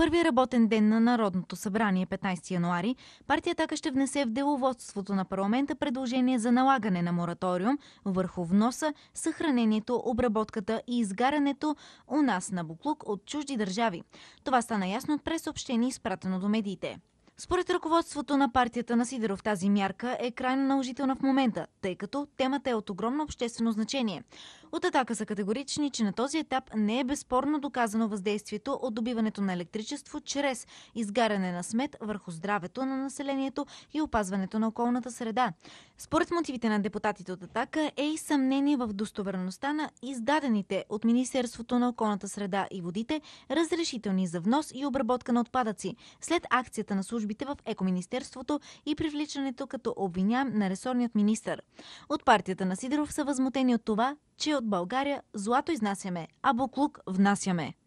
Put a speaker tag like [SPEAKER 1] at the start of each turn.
[SPEAKER 1] първия работен ден на Народното събрание 15 януари, партия Така ще внесе в деловодството на парламента предложение за налагане на мораториум върху вноса, съхранението, обработката и изгарянето у нас на буклук от чужди държави. Това стана ясно през и изпратено до медиите. Според ръководството на партията на Сидеров тази мярка е крайно наложителна в момента, тъй като темата е от огромно обществено значение. От атака са категорични, че на този етап не е безспорно доказано въздействието от добиването на електричество чрез изгаряне на смет върху здравето на населението и опазването на околната среда. Според мотивите на депутатите от атака е и съмнение в достоверността на издадените от Министерството на околната среда и водите разрешителни за внос и обработка на отпадъци след акцията на службите в Екоминистерството и привличането като обвиням на ресорният министр. От партията на Сидеров са възмутени от това, че от България злато изнасяме, а буклук внасяме.